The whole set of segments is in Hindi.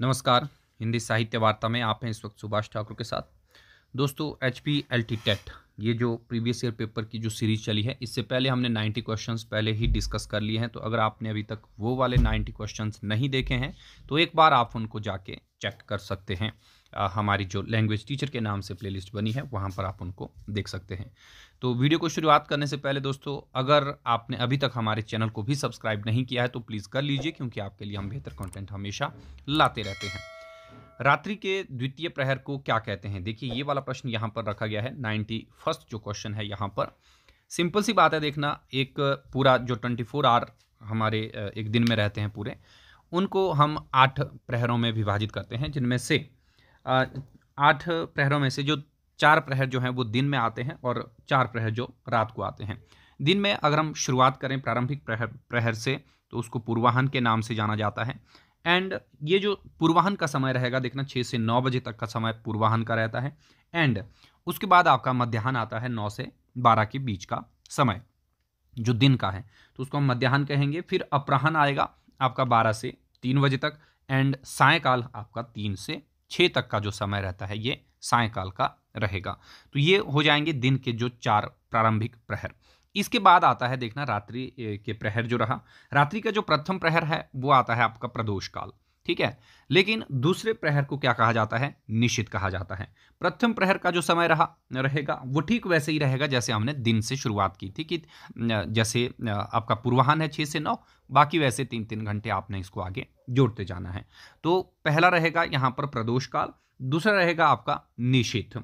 नमस्कार हिंदी साहित्य वार्ता में आप हैं इस वक्त सुभाष ठाकुर के साथ दोस्तों H P L T TET ये जो प्रीवियस ईयर पेपर की जो सीरीज चली है इससे पहले हमने 90 क्वेश्चंस पहले ही डिस्कस कर लिए हैं तो अगर आपने अभी तक वो वाले 90 क्वेश्चंस नहीं देखे हैं तो एक बार आप उनको जाके चेक कर सकते हैं हमारी जो लैंग्वेज टीचर के नाम से प्लेलिस्ट बनी है वहाँ पर आप उनको देख सकते हैं तो वीडियो को शुरुआत करने से पहले दोस्तों अगर आपने अभी तक हमारे चैनल को भी सब्सक्राइब नहीं किया है तो प्लीज़ कर लीजिए क्योंकि आपके लिए हम बेहतर कॉन्टेंट हमेशा लाते रहते हैं रात्रि के द्वितीय प्रहर को क्या कहते हैं देखिए ये वाला प्रश्न यहाँ पर रखा गया है नाइन्टी फर्स्ट जो क्वेश्चन है यहाँ पर सिंपल सी बात है देखना एक पूरा जो ट्वेंटी फोर आवर हमारे एक दिन में रहते हैं पूरे उनको हम आठ प्रहरों में विभाजित करते हैं जिनमें से आठ प्रहरों में से जो चार प्रहर जो हैं वो दिन में आते हैं और चार प्रहर जो रात को आते हैं दिन में अगर हम शुरुआत करें प्रारंभिक प्रहर प्रहर से तो उसको पूर्वाहन के नाम से जाना जाता है एंड ये जो पूर्वाहन का समय रहेगा देखना छः से नौ बजे तक का समय पूर्वाहन का रहता है एंड उसके बाद आपका मध्याह्न आता है नौ से बारह के बीच का समय जो दिन का है तो उसको हम मध्याह्न कहेंगे फिर अपराहन आएगा आपका बारह से तीन बजे तक एंड सायकाल आपका तीन से छः तक का जो समय रहता है ये सायकाल का रहेगा तो ये हो जाएंगे दिन के जो चार प्रारंभिक प्रहर इसके बाद आता है देखना रात्रि के प्रहर जो रहा रात्रि का जो प्रथम प्रहर है वो आता है आपका प्रदोष काल ठीक है लेकिन दूसरे प्रहर को क्या कहा जाता है निश्चित कहा जाता है प्रथम प्रहर का जो समय रहा रहेगा वो ठीक वैसे ही रहेगा जैसे हमने दिन से शुरुआत की थी कि जैसे आपका पूर्वाहन है छः से नौ बाकी वैसे तीन तीन घंटे आपने इसको आगे जोड़ते जाना है तो पहला रहेगा यहाँ पर प्रदोष काल दूसरा रहेगा आपका निषिद्ध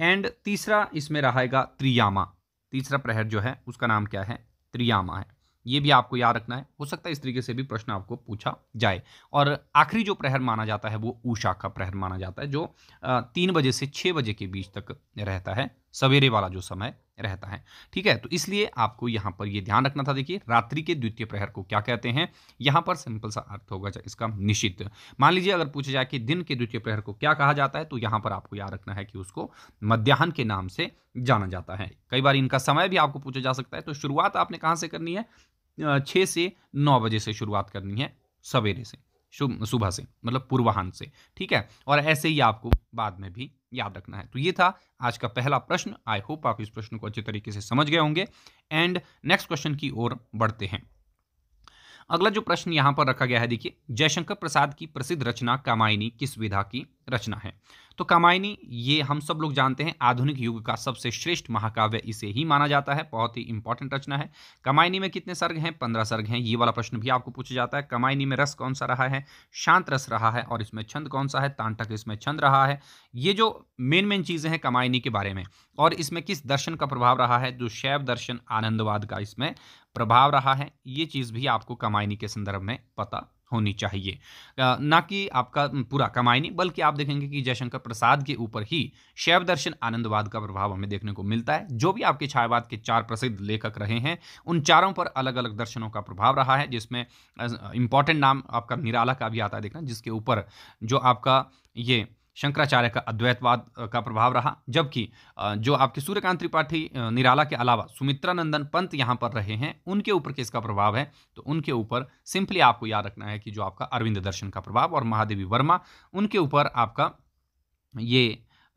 एंड तीसरा इसमें रहेगा त्रियामा तीसरा प्रहर जो है उसका नाम क्या है त्रियामा है ये भी आपको याद रखना है हो सकता है इस तरीके से भी प्रश्न आपको पूछा जाए और आखिरी जो प्रहर माना जाता है वो ऊषा का प्रहर माना जाता है जो तीन बजे से छः बजे के बीच तक रहता है सवेरे वाला जो समय रहता है ठीक है तो इसलिए आपको यहाँ पर ये ध्यान रखना था देखिए रात्रि के द्वितीय प्रहर को क्या कहते हैं यहाँ पर सिंपल सा अर्थ होगा इसका निश्चित मान लीजिए अगर पूछा जाए कि दिन के द्वितीय प्रहर को क्या कहा जाता है तो यहाँ पर आपको याद रखना है कि उसको मध्याह्न के नाम से जाना जाता है कई बार इनका समय भी आपको पूछा जा सकता है तो शुरुआत आपने कहाँ से करनी है छः से नौ बजे से शुरुआत करनी है सवेरे से सुबह से मतलब पूर्वाहन से ठीक है और ऐसे ही आपको बाद में भी याद रखना है तो ये था आज का पहला प्रश्न आई होप आप इस प्रश्न को अच्छे तरीके से समझ गए होंगे एंड नेक्स्ट क्वेश्चन की ओर बढ़ते हैं अगला जो प्रश्न यहाँ पर रखा गया है देखिए जयशंकर प्रसाद की प्रसिद्ध रचना कामायनी किस विधा की रचना है तो कामायनी ये हम सब लोग जानते हैं आधुनिक युग का सबसे श्रेष्ठ महाकाव्य इसे ही माना जाता है बहुत ही इंपॉर्टेंट रचना है कामायनी में कितने सर्ग हैं पंद्रह सर्ग हैं ये वाला प्रश्न भी आपको पूछा जाता है कमायनी में रस कौन सा रहा है शांत रस रहा है और इसमें छंद कौन सा है तांटक इसमें छंद रहा है ये जो मेन मेन चीज़ें हैं कमायनी के बारे में और इसमें किस दर्शन का प्रभाव रहा है जो शैव दर्शन आनंदवाद का इसमें प्रभाव रहा है ये चीज़ भी आपको कमाईनी के संदर्भ में पता होनी चाहिए ना कि आपका पूरा कमाईनी बल्कि आप देखेंगे कि जयशंकर प्रसाद के ऊपर ही शैव दर्शन आनंदवाद का प्रभाव हमें देखने को मिलता है जो भी आपके छायावाद के चार प्रसिद्ध लेखक रहे हैं उन चारों पर अलग अलग दर्शनों का प्रभाव रहा है जिसमें इंपॉर्टेंट नाम आपका निराला का भी आता है देखना जिसके ऊपर जो आपका ये शंकराचार्य का अद्वैतवाद का प्रभाव रहा जबकि जो आपके सूर्यकांत त्रिपाठी निराला के अलावा सुमित्रा नंदन पंत यहाँ पर रहे हैं उनके ऊपर किसका प्रभाव है तो उनके ऊपर सिंपली आपको याद रखना है कि जो आपका अरविंद दर्शन का प्रभाव और महादेवी वर्मा उनके ऊपर आपका ये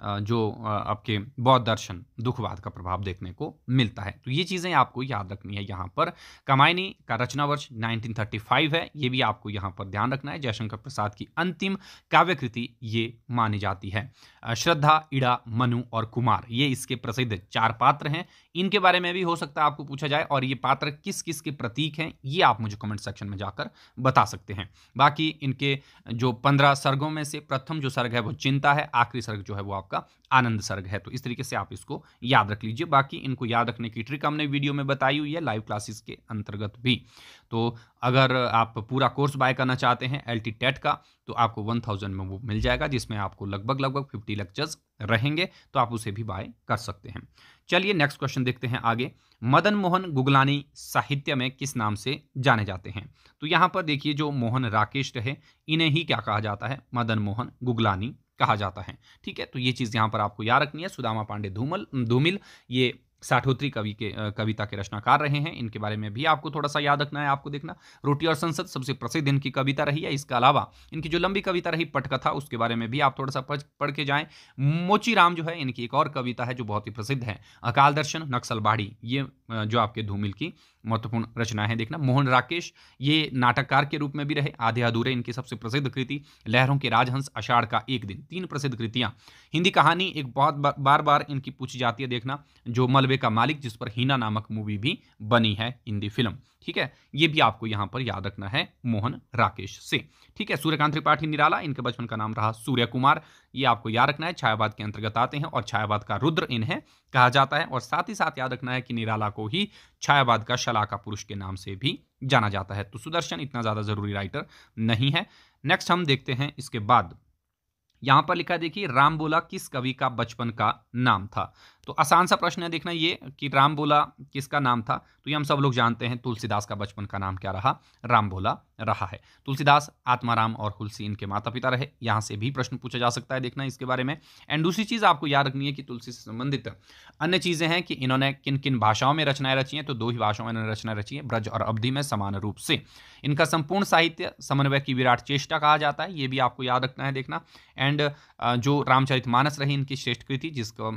जो आपके बौद्ध दर्शन दुखवाद का प्रभाव देखने को मिलता है तो ये चीज़ें आपको याद रखनी है यहाँ पर कमायनी का रचना वर्ष 1935 है ये भी आपको यहाँ पर ध्यान रखना है जयशंकर प्रसाद की अंतिम काव्यकृति ये मानी जाती है श्रद्धा इड़ा मनु और कुमार ये इसके प्रसिद्ध चार पात्र हैं इनके बारे में भी हो सकता है आपको पूछा जाए और ये पात्र किस किस के प्रतीक हैं ये आप मुझे कमेंट सेक्शन में जाकर बता सकते हैं बाकी इनके जो पंद्रह सर्गों में से प्रथम जो सर्ग है वो चिंता है आखिरी सर्ग जो है वो आप आपका आनंद सर्ग है तो इस तरीके से आप इसको याद रख लीजिए बाकी इनको याद रखने की ट्रिक हमने वीडियो में बताई हुई है लाइव क्लासेस के अंतर्गत भी तो अगर आप पूरा कोर्स बाय करना चाहते हैं एल टी टेट का तो आपको वन थाउजेंड में वो मिल जाएगा जिसमें आपको लगभग लगभग फिफ्टी लेक्चर्स रहेंगे तो आप उसे भी बाय कर सकते हैं चलिए नेक्स्ट क्वेश्चन देखते हैं आगे मदन मोहन गुगलानी साहित्य में किस नाम से जाने जाते हैं तो यहाँ पर देखिए जो मोहन राकेश रहे इन्हें ही क्या कहा जाता है मदन मोहन गुगलानी कहा जाता है ठीक है तो ये चीज़ यहाँ पर आपको याद रखनी है सुदामा पांडे धूमल धूमिल ये साठोत्री कवि के कविता के रचनाकार रहे हैं इनके बारे में भी आपको थोड़ा सा याद रखना है आपको देखना रोटी और संसद सबसे प्रसिद्ध इनकी कविता रही है इसके अलावा इनकी जो लंबी कविता रही पटकथा उसके बारे में भी आप थोड़ा सा पढ़ पढ़ के जाएं मोची राम जो है इनकी एक और कविता है जो बहुत ही प्रसिद्ध है अकाल दर्शन नक्सलबाड़ी ये जो आपके धूमिल की महत्वपूर्ण रचना है देखना मोहन राकेश ये नाटककार के रूप में भी रहे आधे अधूरे इनकी सबसे प्रसिद्ध कृति लहरों के राजहंस अषाढ़ का एक दिन तीन प्रसिद्ध कृतियाँ हिंदी कहानी एक बहुत बार बार इनकी पूछी जाती है देखना जो मलबे का मालिक जिस पर हीना नामक मूवी भी बनी है हिंदी फिल्म ठीक है ये भी आपको यहां पर याद रखना है मोहन राकेश से ठीक है सूर्यकांत त्रिपाठी निराला इनके बचपन का नाम रहा सूर्य कुमार ये आपको याद रखना है छायावाद के अंतर्गत आते हैं और छायावाद का रुद्र इन्हें कहा जाता है और साथ ही साथ याद रखना है कि निराला को ही छायावाद का शलाका पुरुष के नाम से भी जाना जाता है तो सुदर्शन इतना ज़्यादा ज़रूरी राइटर नहीं है नेक्स्ट हम देखते हैं इसके बाद यहां पर लिखा देखिए रामबोला किस कवि का बचपन का नाम था तो आसान सा प्रश्न है देखना ये कि राम भोला किसका नाम था तो ये हम सब लोग जानते हैं तुलसीदास का बचपन का नाम क्या रहा राम भोला रहा है तुलसीदास आत्माराम और तुलसी इनके माता पिता रहे यहाँ से भी प्रश्न पूछा जा सकता है देखना इसके बारे में एंड दूसरी चीज़ आपको याद रखनी है कि तुलसी से संबंधित अन्य चीज़ें हैं कि इन्होंने किन किन भाषाओं में रचनाएं रची हैं तो दो ही भाषाओं में इन्होंने रचनाएं रची है ब्रज और अवधि में समान रूप से इनका संपूर्ण साहित्य समन्वय की विराट चेष्टा कहा जाता है ये भी आपको याद रखना है देखना एंड जो रामचरित मानस रही इनकी श्रेष्ठ कृति जिसको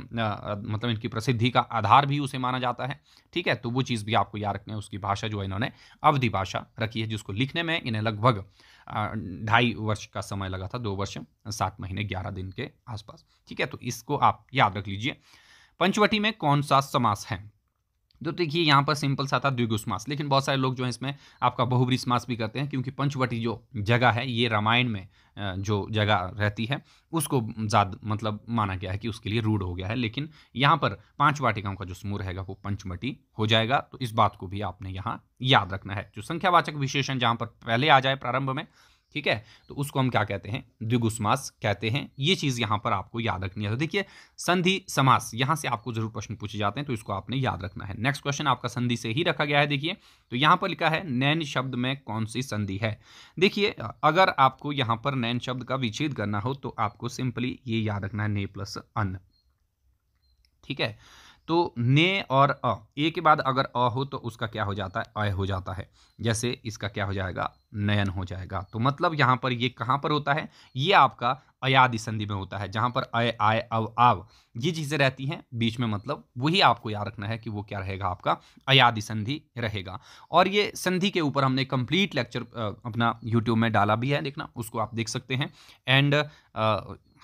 मतलब इनकी प्रसिद्धि का आधार भी उसे माना जाता है ठीक है तो वो चीज़ भी आपको याद रखना है उसकी भाषा जो है इन्होंने अवधि भाषा रखी है जिसको लिखने में इन्हें लगभग ढाई वर्ष का समय लगा था दो वर्ष सात महीने ग्यारह दिन के आसपास ठीक है तो इसको आप याद रख लीजिए पंचवटी में कौन सा समास है तो देखिए यहाँ पर सिंपल सा था मास लेकिन बहुत सारे लोग जो है इसमें आपका बहुवरी समास भी करते हैं क्योंकि पंचवटी जो जगह है ये रामायण में जो जगह रहती है उसको ज़्यादा मतलब माना गया है कि उसके लिए रूढ़ हो गया है लेकिन यहाँ पर पांच वाटिकाओं का जो समूह रहेगा वो पंचवटी हो जाएगा तो इस बात को भी आपने यहाँ याद रखना है जो संख्यावाचक विशेषण जहाँ पर पहले आ जाए प्रारंभ में ठीक है तो उसको हम क्या कहते हैं द्विगुष्मास कहते हैं ये चीज़ यहां पर आपको याद रखनी है तो देखिए संधि समास यहां से आपको जरूर प्रश्न पूछे जाते हैं तो इसको आपने याद रखना है नेक्स्ट क्वेश्चन आपका संधि से ही रखा गया है देखिए तो यहां पर लिखा है नैन शब्द में कौन सी संधि है देखिए अगर आपको यहां पर नैन शब्द का विच्छेद करना हो तो आपको सिंपली ये याद रखना है ने प्लस अन ठीक है तो ने और अ ए के बाद अगर अ हो तो उसका क्या हो जाता है अ हो जाता है जैसे इसका क्या हो जाएगा नयन हो जाएगा तो मतलब यहाँ पर ये कहाँ पर होता है ये आपका अयादि संधि में होता है जहाँ पर अय आय अव आव ये चीज़ें रहती हैं बीच में मतलब वही आपको याद रखना है कि वो क्या रहेगा आपका अयादि संधि रहेगा और ये संधि के ऊपर हमने कंप्लीट लेक्चर अपना यूट्यूब में डाला भी है देखना उसको आप देख सकते हैं एंड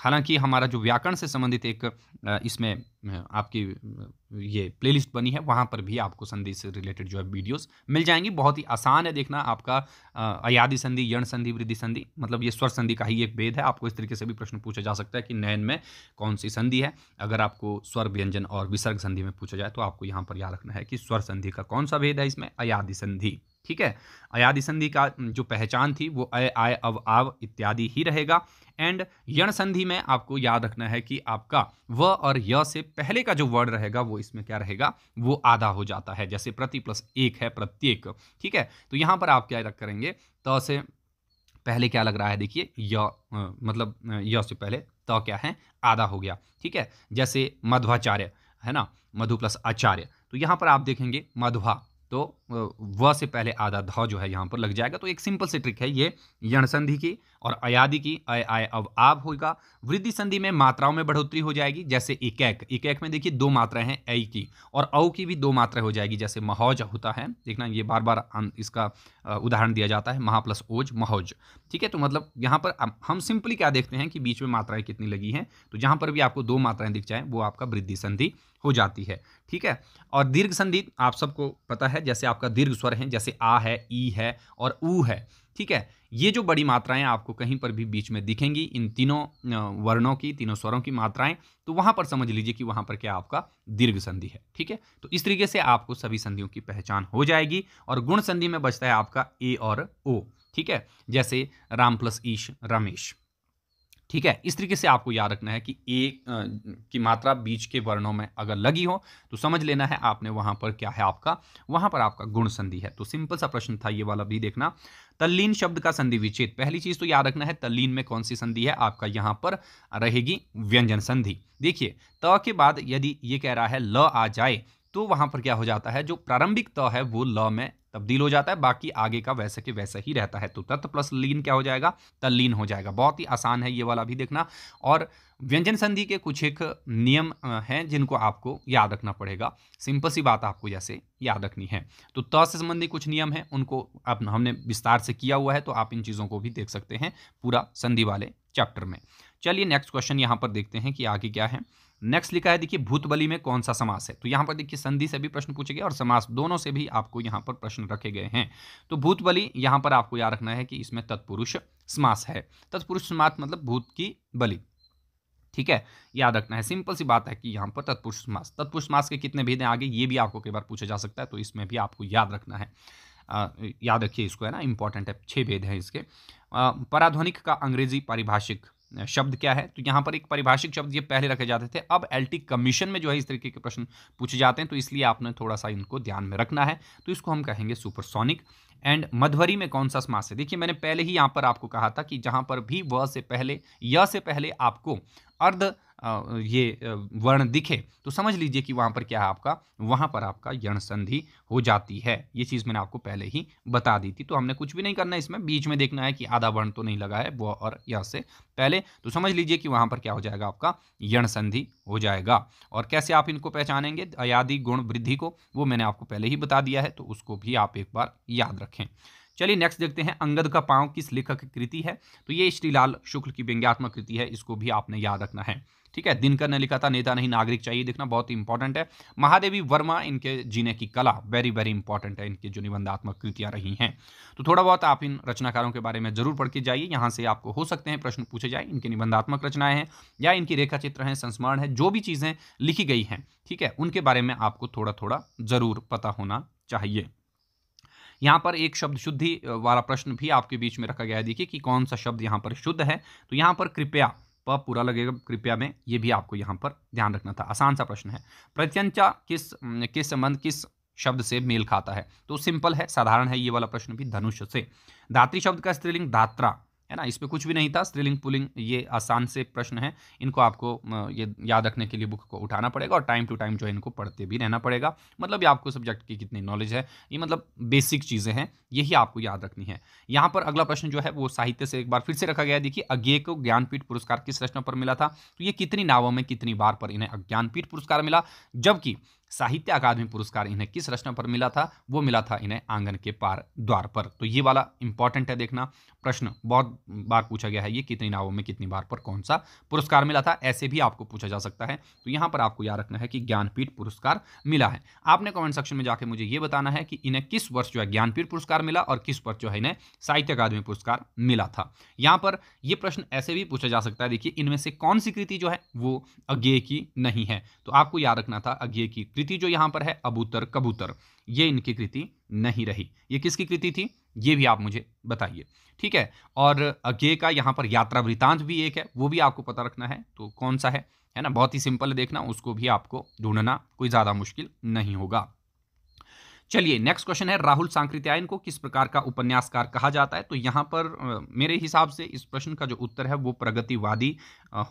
हालांकि हमारा जो व्याकरण से संबंधित एक इसमें आपकी ये प्लेलिस्ट बनी है वहाँ पर भी आपको संधि से रिलेटेड जो है वीडियोस मिल जाएंगी बहुत ही आसान आसान है देखना आपका अयाधि संधि यण संधि वृद्धि संधि मतलब ये स्वर संधि का ही एक भेद है आपको इस तरीके से भी प्रश्न पूछा जा सकता है कि नयन में कौन सी संधि है अगर आपको स्वर व्यंजन और विसर्ग संधि में पूछा जाए तो आपको यहाँ पर याद रखना है कि स्वर संधि का कौन सा भेद है इसमें अयाधि संधि ठीक है अयाधि संधि का जो पहचान थी वो अय आय अव आव इत्यादि ही रहेगा एंड यण संधि में आपको याद रखना है कि आपका व और य से पहले का जो वर्ड रहेगा वो इसमें क्या रहेगा वो आधा हो जाता है जैसे प्रति प्लस एक है प्रत्येक ठीक है तो यहाँ पर आप क्या करेंगे त से पहले क्या लग रहा है देखिए य मतलब य से पहले त क्या है आधा हो गया ठीक है जैसे मध्वाचार्य है ना मधु प्लस आचार्य तो यहाँ पर आप देखेंगे मधुआ तो व से पहले आधा ध जो है यहाँ पर लग जाएगा तो एक सिंपल से ट्रिक है ये यण संधि की और अयादि की अय आय अब आब होगा वृद्धि संधि में मात्राओं में बढ़ोतरी हो जाएगी जैसे इकैक इकैक में देखिए दो मात्राएं हैं ऐ की और औ की भी दो मात्रा हो जाएगी जैसे महौज होता है देखना ये बार बार इसका उदाहरण दिया जाता है महा प्लस ओज महौज ठीक है तो मतलब यहाँ पर हम सिंपली क्या देखते हैं कि बीच में मात्राएं कितनी लगी हैं तो जहाँ पर भी आपको दो मात्राएं दिख जाएँ वो आपका वृद्धि संधि हो जाती है ठीक है और दीर्घ संधि आप सबको पता है जैसे आप आपका दीर्घ स्वर हैं जैसे आ है ई है और ऊ है ठीक है ये जो बड़ी मात्राएं आपको कहीं पर भी बीच में दिखेंगी इन तीनों वर्णों की तीनों स्वरों की मात्राएं तो वहां पर समझ लीजिए कि वहां पर क्या आपका दीर्घ संधि है ठीक है तो इस तरीके से आपको सभी संधियों की पहचान हो जाएगी और गुण संधि में बचता है आपका ए और ओ ठीक है जैसे राम प्लस ईश रमेश ठीक है इस तरीके से आपको याद रखना है कि ए की मात्रा बीच के वर्णों में अगर लगी हो तो समझ लेना है आपने वहां पर क्या है आपका वहां पर आपका गुण संधि है तो सिंपल सा प्रश्न था ये वाला भी देखना तल्लीन शब्द का संधि विचेत पहली चीज़ तो याद रखना है तल्लीन में कौन सी संधि है आपका यहां पर रहेगी व्यंजन संधि देखिए त के बाद यदि ये कह रहा है ल आ जाए तो वहां पर क्या हो जाता है जो प्रारंभिक त है वो ल में तब्दील हो जाता है बाकी आगे का वैसे के वैसा ही रहता है तो तत् प्लस लीन क्या हो जाएगा तल्लीन हो जाएगा बहुत ही आसान है ये वाला भी देखना और व्यंजन संधि के कुछ एक नियम हैं जिनको आपको याद रखना पड़ेगा सिंपल सी बात आपको जैसे याद रखनी है तो त से संबंधी कुछ नियम हैं उनको आप हमने विस्तार से किया हुआ है तो आप इन चीज़ों को भी देख सकते हैं पूरा संधि वाले चैप्टर में चलिए नेक्स्ट क्वेश्चन यहाँ पर देखते हैं कि आगे क्या है नेक्स्ट लिखा है देखिए भूतबली में कौन सा समास है तो यहाँ पर देखिए संधि से भी प्रश्न पूछे गए और समास दोनों से भी आपको यहाँ पर प्रश्न रखे गए हैं तो भूतबली यहाँ पर आपको याद रखना है कि इसमें तत्पुरुष समास है तत्पुरुष समास मतलब भूत की बलि ठीक है याद रखना है सिंपल सी बात है कि यहाँ पर तत्पुरुष समास तत्पुरुष समास के कितने भेद हैं आगे ये भी आपको कई बार पूछा जा सकता है तो इसमें भी आपको याद रखना है आ, याद रखिए इसको है ना इंपॉर्टेंट है छह भेद हैं इसके पराध्वनिक का अंग्रेजी पारिभाषिक शब्द क्या है तो यहाँ पर एक परिभाषिक शब्द ये पहले रखे जाते थे अब एलटी कमीशन में जो है इस तरीके के प्रश्न पूछे जाते हैं तो इसलिए आपने थोड़ा सा इनको ध्यान में रखना है तो इसको हम कहेंगे सुपरसोनिक एंड मधवरी में कौन सा समास है देखिए मैंने पहले ही यहाँ पर आपको कहा था कि जहाँ पर भी व से पहले य से पहले आपको अर्ध ये वर्ण दिखे तो समझ लीजिए कि वहाँ पर क्या है आपका वहाँ पर आपका यण संधि हो जाती है ये चीज़ मैंने आपको पहले ही बता दी थी तो हमने कुछ भी नहीं करना है इसमें बीच में देखना है कि आधा वर्ण तो नहीं लगा है वो और यह से पहले तो समझ लीजिए कि वहाँ पर क्या हो जाएगा आपका यण संधि हो जाएगा और कैसे आप इनको पहचानेंगे अयादि गुण वृद्धि को वो मैंने आपको पहले ही बता दिया है तो उसको भी आप एक बार याद रखें चलिए नेक्स्ट देखते हैं अंगद का पांव किस लेखक की कृति है तो ये श्रीलाल शुक्ल की व्यंग्यात्मक कृति है इसको भी आपने याद रखना है ठीक है दिनकर ने लिखा था नेता नहीं नागरिक चाहिए देखना बहुत इंपॉर्टेंट है महादेवी वर्मा इनके जीने की कला वेरी वेरी इंपॉर्टेंट है इनकी जो निबंधात्मक कृतियां रही हैं तो थोड़ा बहुत आप इन रचनाकारों के बारे में जरूर पढ़ के जाइए यहाँ से आपको हो सकते हैं प्रश्न पूछे जाए इनकी निबंधात्मक रचनाएं हैं या इनकी रेखा चित्र हैं संस्मरण है जो भी चीज़ें लिखी गई हैं ठीक है उनके बारे में आपको थोड़ा थोड़ा जरूर पता होना चाहिए यहाँ पर एक शब्द शुद्धि वाला प्रश्न भी आपके बीच में रखा गया है देखिए कि कौन सा शब्द यहाँ पर शुद्ध है तो यहाँ पर कृपया प पूरा लगेगा कृपया में ये भी आपको यहाँ पर ध्यान रखना था आसान सा प्रश्न है प्रत्यंचा किस किस संबंध किस शब्द से मेल खाता है तो सिंपल है साधारण है ये वाला प्रश्न भी धनुष से धात्री शब्द का स्त्रीलिंग धात्रा है ना इस पर कुछ भी नहीं था स्त्रीलिंग पुलिंग ये आसान से प्रश्न है इनको आपको ये याद रखने के लिए बुक को उठाना पड़ेगा और टाइम टू टाइम जो है इनको पढ़ते भी रहना पड़ेगा मतलब ये आपको सब्जेक्ट की कितनी नॉलेज है ये मतलब बेसिक चीज़ें हैं यही आपको याद रखनी है यहाँ पर अगला प्रश्न जो है वो साहित्य से एक बार फिर से रखा गया देखिए अज्ञे को ज्ञानपीठ पुरस्कार किस रचना पर मिला था तो ये कितनी नावों में कितनी बार पर इन्हें ज्ञानपीठ पुरस्कार मिला जबकि साहित्य अकादमी पुरस्कार इन्हें किस रचना पर मिला था वो मिला था इन्हें आंगन के पार द्वार पर तो ये वाला इंपॉर्टेंट है देखना प्रश्न बहुत बार पूछा गया है ये कितनी नावों में कितनी बार पर कौन सा पुरस्कार मिला था ऐसे भी आपको पूछा जा सकता है तो यहाँ पर आपको याद रखना है कि ज्ञानपीठ पुरस्कार मिला है आपने कॉमेंट सेक्शन में जाकर मुझे ये बताना है कि इन्हें किस वर्ष जो है ज्ञानपीठ पुरस्कार मिला और किस वर्ष जो है इन्हें साहित्य अकादमी पुरस्कार मिला था यहाँ पर यह प्रश्न ऐसे भी पूछा जा सकता है देखिए इनमें से कौन सी कृति जो है वो अज्ञे की नहीं है तो आपको याद रखना था अज्ञे की कृति जो यहाँ पर है अबूतर कबूतर ये इनकी कृति नहीं रही ये किसकी कृति थी ये भी आप मुझे बताइए ठीक है और अज्ञे का यहाँ पर यात्रा वृतांत भी एक है वो भी आपको पता रखना है तो कौन सा है है ना बहुत ही सिंपल देखना उसको भी आपको ढूंढना कोई ज़्यादा मुश्किल नहीं होगा चलिए नेक्स्ट क्वेश्चन है राहुल सांकृत्यायन को किस प्रकार का उपन्यासकार कहा जाता है तो यहाँ पर मेरे हिसाब से इस प्रश्न का जो उत्तर है वो प्रगतिवादी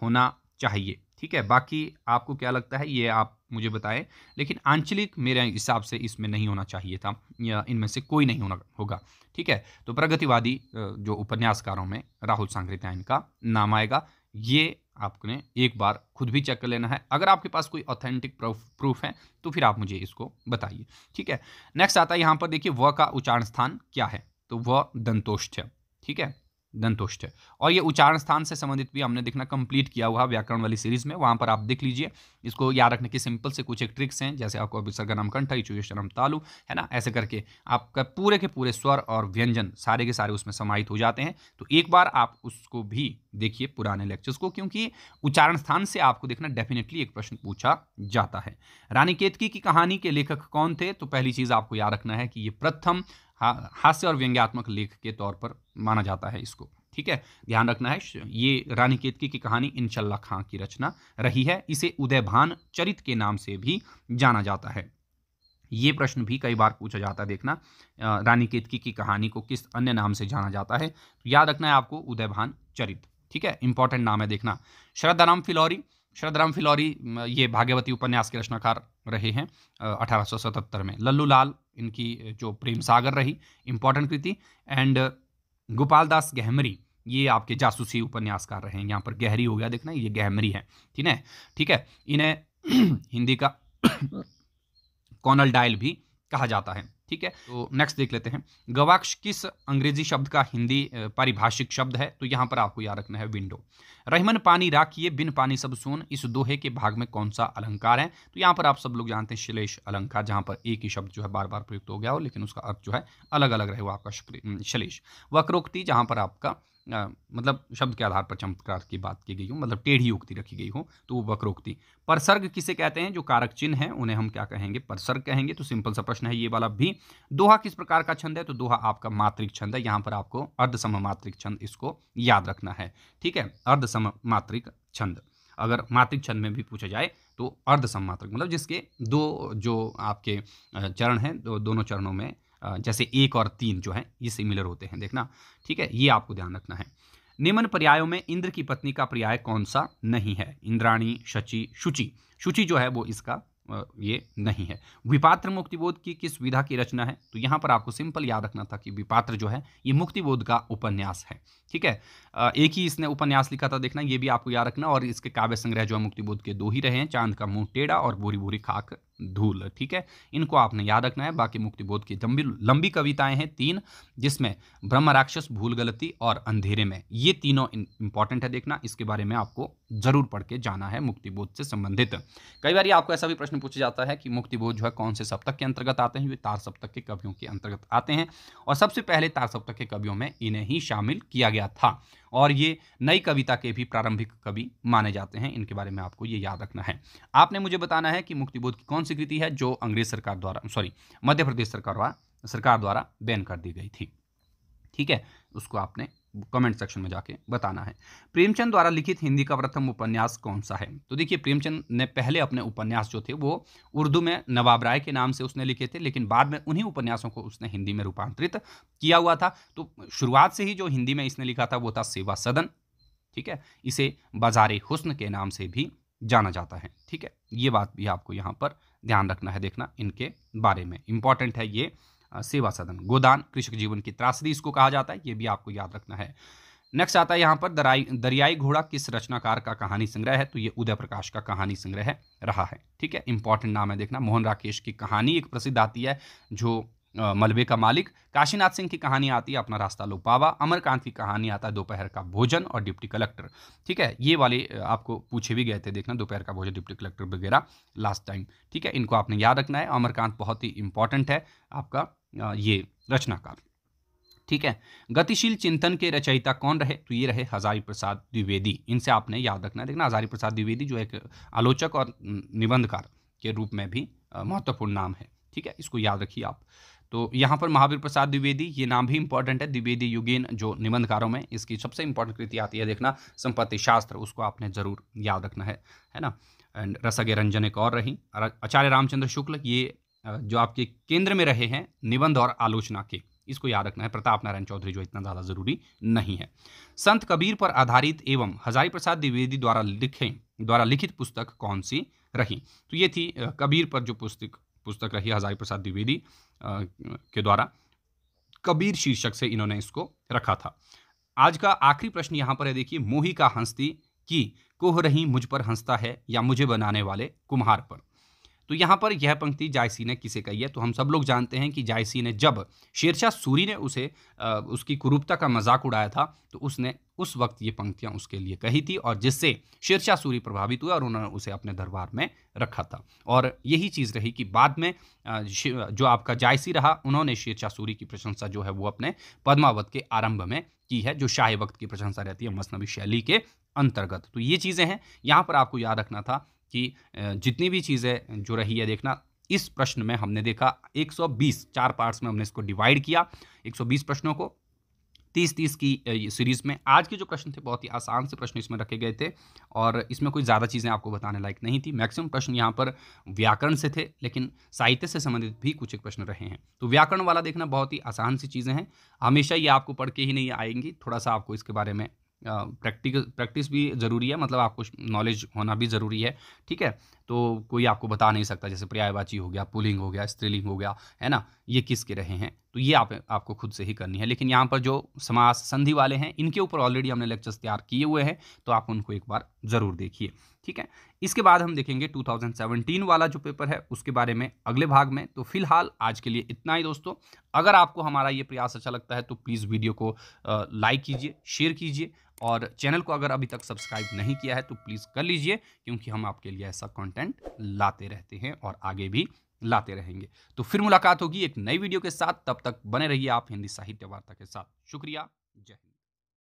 होना चाहिए ठीक है बाकी आपको क्या लगता है ये आप मुझे बताएं लेकिन आंचलिक मेरे हिसाब से इसमें नहीं होना चाहिए था या इनमें से कोई नहीं होना होगा ठीक है तो प्रगतिवादी जो उपन्यासकारों में राहुल सांग्रेता इनका नाम आएगा ये आपने एक बार खुद भी चेक कर लेना है अगर आपके पास कोई ऑथेंटिक प्रूफ प्रूफ है तो फिर आप मुझे इसको बताइए ठीक है नेक्स्ट आता है यहाँ पर देखिए व का उच्चारण स्थान क्या है तो वह दंतोष्ठ है ठीक है दंतुष्ट है और ये उच्चारण स्थान से संबंधित भी हमने देखना कंप्लीट किया हुआ व्याकरण वाली सीरीज में वहाँ पर आप देख लीजिए इसको याद रखने की सिंपल से कुछ एक ट्रिक्स हैं जैसे आपको विसर्ग नाम कंठ नाम तालु है ना ऐसे करके आपका पूरे के पूरे स्वर और व्यंजन सारे के सारे उसमें समाहित हो जाते हैं तो एक बार आप उसको भी देखिए पुराने लेक्चर्स को क्योंकि उच्चारण स्थान से आपको देखना डेफिनेटली एक प्रश्न पूछा जाता है रानी केतकी की कहानी के लेखक कौन थे तो पहली चीज़ आपको याद रखना है कि ये प्रथम हास्य और व्यंग्यात्मक लेख के तौर पर माना जाता है इसको ठीक है ध्यान रखना है ये रानी केतकी की कहानी इनशल्ला खां की रचना रही है इसे उदयभान चरित के नाम से भी जाना जाता है ये प्रश्न भी कई बार पूछा जाता है देखना रानी केतकी की कहानी को किस अन्य नाम से जाना जाता है तो याद रखना है आपको उदयभान चरित ठीक है इंपॉर्टेंट नाम है देखना श्रद्धाराम फिलौरी श्रद्धाराम फिलौरी ये भाग्यवती उपन्यास के रचनाकार रहे हैं अठारह में लल्लू लाल इनकी जो प्रेम सागर रही इंपॉर्टेंट कृति एंड गोपाल दास गहमरी ये आपके जासूसी उपन्यासकार रहे हैं यहाँ पर गहरी हो गया देखना ये गहमरी है ठीक है ठीक है इन्हें हिंदी का कॉनल डायल भी कहा जाता है ठीक है तो नेक्स्ट देख लेते हैं गवाक्ष किस अंग्रेजी शब्द का हिंदी पारिभाषिक शब्द है तो यहाँ पर आपको याद रखना है विंडो रहमन पानी राखिए बिन पानी सब सोन इस दोहे के भाग में कौन सा अलंकार है तो यहाँ पर आप सब लोग जानते हैं शिलेश अलंकार जहाँ पर एक ही शब्द जो है बार बार प्रयुक्त हो गया हो लेकिन उसका अर्थ जो है अलग अलग रहे वो आपका श्लेष वक्रोक्ति जहाँ पर आपका आ, मतलब शब्द के आधार पर चमत्कार की बात की गई हो मतलब टेढ़ी उक्ति रखी गई हो तो वो वक्रोक्ति परसर्ग किसे कहते हैं जो कारक चिन्ह है उन्हें हम क्या कहेंगे परसर्ग कहेंगे तो सिंपल सा प्रश्न है ये वाला भी दोहा किस प्रकार का छंद है तो दोहा आपका मात्रिक छंद है यहाँ पर आपको अर्धसम मात्रिक छंद इसको याद रखना है ठीक है अर्धसम मात्रिक छंद अगर मात्रिक छंद में भी पूछा जाए तो अर्धसम मात्रिक मतलब जिसके दो जो आपके चरण हैं दो दोनों चरणों में जैसे एक और तीन जो है ये सिमिलर होते हैं देखना ठीक है ये आपको ध्यान रखना है निम्न पर्यायों में इंद्र की पत्नी का पर्याय कौन सा नहीं है इंद्राणी शची शुचि शुचि जो है वो इसका ये नहीं है विपात्र मुक्तिबोध की किस विधा की रचना है तो यहाँ पर आपको सिंपल याद रखना था कि विपात्र जो है ये मुक्तिबोध का उपन्यास है ठीक है एक ही इसने उपन्यास लिखा था देखना ये भी आपको याद रखना और इसके काव्य संग्रह जो है मुक्तिबोध के दो ही रहे हैं चांद का मुंह टेढ़ा और बोरी बोरी खाक धूल ठीक है इनको आपने याद रखना है बाकी मुक्तिबोध की लंबी लंबी कविताएं हैं तीन जिसमें ब्रह्म राक्षस भूल गलती और अंधेरे में ये तीनों इंपॉर्टेंट है देखना इसके बारे में आपको जरूर पढ़ के जाना है मुक्तिबोध से संबंधित कई बार आपको ऐसा भी प्रश्न पूछा जाता है कि मुक्तिबोध जो है कौन से सप्तक के अंतर्गत आते हैं ये तार सप्तक के कवियों के अंतर्गत आते हैं और सबसे पहले तार सप्तक के कवियों में इन्हें ही शामिल किया गया था और ये नई कविता के भी प्रारंभिक कवि माने जाते हैं इनके बारे में आपको ये याद रखना है आपने मुझे बताना है कि मुक्तिबोध की कौन सी कृति है जो अंग्रेज सरकार द्वारा सॉरी मध्य प्रदेश सरकार सरकार द्वारा बैन कर दी गई थी ठीक है उसको आपने कमेंट सेक्शन में जाके बताना है प्रेमचंद द्वारा लिखित हिंदी का प्रथम उपन्यास कौन सा है तो देखिए प्रेमचंद ने पहले अपने उपन्यास जो थे वो उर्दू में नवाब राय के नाम से उसने लिखे थे लेकिन बाद में उन्हीं उपन्यासों को उसने हिंदी में रूपांतरित किया हुआ था तो शुरुआत से ही जो हिंदी में इसने लिखा था वो था सेवा सदन ठीक है इसे बाजार हुस्न के नाम से भी जाना जाता है ठीक है ये बात भी आपको यहाँ पर ध्यान रखना है देखना इनके बारे में इंपॉर्टेंट है ये सेवा सदन गोदान कृषक जीवन की त्रासदी इसको कहा जाता है ये भी आपको याद रखना है नेक्स्ट आता है यहाँ पर दराई दरियाई घोड़ा किस रचनाकार का कहानी संग्रह है तो ये उदय प्रकाश का कहानी संग्रह रहा है ठीक है इंपॉर्टेंट नाम है देखना मोहन राकेश की कहानी एक प्रसिद्ध आती है जो मलबे का मालिक काशीनाथ सिंह की कहानी आती है अपना रास्ता लो पावा अमरकांत की कहानी आता है दोपहर का भोजन और डिप्टी कलेक्टर ठीक है ये वाले आपको पूछे भी गए थे देखना दोपहर का भोजन डिप्टी कलेक्टर वगैरह लास्ट टाइम ठीक है इनको आपने याद रखना है अमरकांत बहुत ही इंपॉर्टेंट है आपका ये रचनाकार ठीक है गतिशील चिंतन के रचयिता कौन रहे तो ये रहे हजारी प्रसाद द्विवेदी इनसे आपने याद रखना है देखना हजारी प्रसाद द्विवेदी जो एक आलोचक और निबंधकार के रूप में भी महत्वपूर्ण नाम है ठीक है इसको याद रखिए आप तो यहाँ पर महावीर प्रसाद द्विवेदी ये नाम भी इंपॉर्टेंट है द्विवेदी युगेन जो निबंधकारों में इसकी सबसे इंपॉर्टेंट कृति आती है देखना संपत्ति शास्त्र उसको आपने जरूर याद रखना है है ना एंड रसगे रंजन एक और रही आचार्य रामचंद्र शुक्ल ये जो आपके केंद्र में रहे हैं निबंध और आलोचना के इसको याद रखना है प्रताप नारायण चौधरी जो इतना ज़्यादा जरूरी नहीं है संत कबीर पर आधारित एवं हजारी प्रसाद द्विवेदी द्वारा लिखे द्वारा लिखित पुस्तक कौन सी रही तो ये थी कबीर पर जो पुस्तक पुस्तक रही हजारी प्रसाद द्विवेदी के द्वारा कबीर शीर्षक से इन्होंने इसको रखा था आज का आखिरी प्रश्न यहाँ पर है देखिए मोही का हंसती कि कोह रही मुझ पर हंसता है या मुझे बनाने वाले कुम्हार पर तो यहाँ पर यह पंक्ति जायसी ने किसे कही है तो हम सब लोग जानते हैं कि जायसी ने जब शेरशाह सूरी ने उसे उसकी कुरूपता का मजाक उड़ाया था तो उसने उस वक्त ये पंक्तियाँ उसके लिए कही थी और जिससे शेरशाह सूरी प्रभावित हुए और उन्होंने उसे अपने दरबार में रखा था और यही चीज़ रही कि बाद में जो आपका जायसी रहा उन्होंने शेरशाह सूरी की प्रशंसा जो है वो अपने पद्मावत के आरंभ में की है जो शाही वक्त की प्रशंसा रहती है मसनबी शैली के अंतर्गत तो ये चीज़ें हैं यहाँ पर आपको याद रखना था कि जितनी भी चीज़ें जो रही है देखना इस प्रश्न में हमने देखा 120 चार पार्ट्स में हमने इसको डिवाइड किया 120 प्रश्नों को 30-30 की सीरीज़ में आज के जो प्रश्न थे बहुत ही आसान से प्रश्न इसमें रखे गए थे और इसमें कोई ज़्यादा चीज़ें आपको बताने लायक नहीं थी मैक्सिमम प्रश्न यहाँ पर व्याकरण से थे लेकिन साहित्य से संबंधित भी कुछ एक प्रश्न रहे हैं तो व्याकरण वाला देखना बहुत ही आसान सी चीज़ें हैं हमेशा ये आपको पढ़ के ही नहीं आएंगी थोड़ा सा आपको इसके बारे में प्रैक्टिकल प्रैक्टिस भी ज़रूरी है मतलब आपको नॉलेज होना भी ज़रूरी है ठीक है तो कोई आपको बता नहीं सकता जैसे पर्यायवाची हो गया पुलिंग हो गया स्त्रीलिंग हो गया है ना ये किसके रहे हैं तो ये आप आपको खुद से ही करनी है लेकिन यहाँ पर जो समास संधि वाले हैं इनके ऊपर ऑलरेडी हमने लेक्चर्स तैयार किए हुए हैं तो आप उनको एक बार ज़रूर देखिए ठीक है इसके बाद हम देखेंगे 2017 वाला जो पेपर है उसके बारे में अगले भाग में तो फिलहाल आज के लिए इतना ही दोस्तों अगर आपको हमारा ये प्रयास अच्छा लगता है तो प्लीज़ वीडियो को लाइक कीजिए शेयर कीजिए और चैनल को अगर अभी तक सब्सक्राइब नहीं किया है तो प्लीज़ कर लीजिए क्योंकि हम आपके लिए ऐसा कॉन्टेंट लाते रहते हैं और आगे भी लाते रहेंगे तो फिर मुलाकात होगी एक नई वीडियो के साथ तब तक बने रहिए आप हिंदी साहित्य वार्ता के साथ शुक्रिया जय हिंद